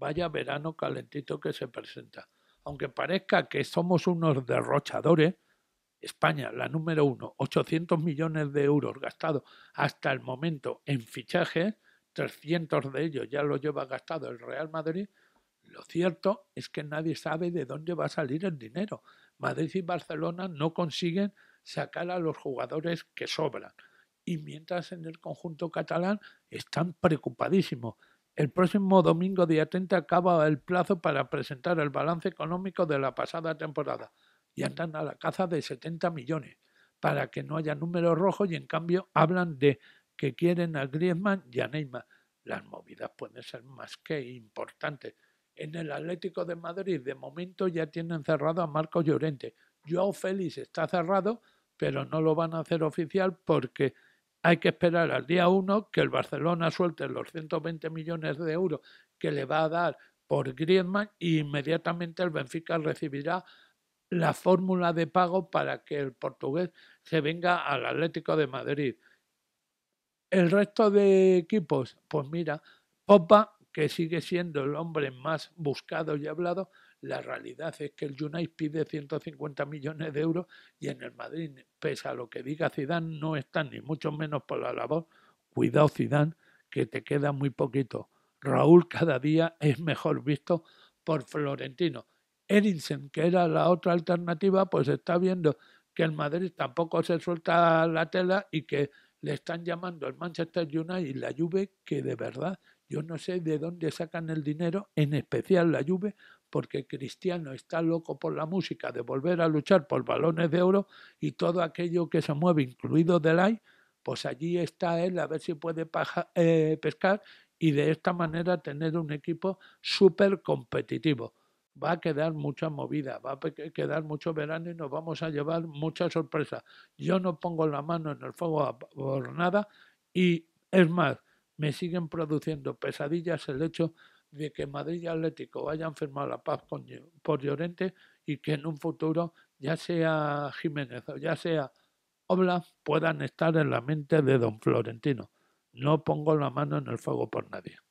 vaya verano calentito que se presenta. Aunque parezca que somos unos derrochadores, España, la número uno, 800 millones de euros gastados hasta el momento en fichajes, 300 de ellos ya lo lleva gastado el Real Madrid. Lo cierto es que nadie sabe de dónde va a salir el dinero. Madrid y Barcelona no consiguen sacar a los jugadores que sobran. Y mientras en el conjunto catalán están preocupadísimos. El próximo domingo día 30 acaba el plazo para presentar el balance económico de la pasada temporada y andan a la caza de 70 millones para que no haya números rojos y en cambio hablan de que quieren a Griezmann y a Neymar. Las movidas pueden ser más que importantes. En el Atlético de Madrid de momento ya tienen cerrado a Marco Llorente. Joao Félix está cerrado, pero no lo van a hacer oficial porque hay que esperar al día 1 que el Barcelona suelte los 120 millones de euros que le va a dar por Griezmann y inmediatamente el Benfica recibirá la fórmula de pago para que el portugués se venga al Atlético de Madrid. El resto de equipos, pues mira, Popa, que sigue siendo el hombre más buscado y hablado, la realidad es que el United pide 150 millones de euros y en el Madrid, pese a lo que diga Zidane, no están ni mucho menos por la labor. Cuidado Zidane, que te queda muy poquito. Raúl cada día es mejor visto por Florentino. Erinsen, que era la otra alternativa, pues está viendo que el Madrid tampoco se suelta la tela y que le están llamando al Manchester United y la Juve que de verdad yo no sé de dónde sacan el dinero, en especial la Juve, porque Cristiano está loco por la música de volver a luchar por balones de oro y todo aquello que se mueve, incluido Delay, pues allí está él a ver si puede eh, pescar y de esta manera tener un equipo súper competitivo va a quedar mucha movida, va a quedar mucho verano y nos vamos a llevar mucha sorpresa. Yo no pongo la mano en el fuego por nada y es más, me siguen produciendo pesadillas el hecho de que Madrid y Atlético hayan firmado la paz con, por Llorente y que en un futuro ya sea Jiménez o ya sea Obla puedan estar en la mente de don Florentino. No pongo la mano en el fuego por nadie.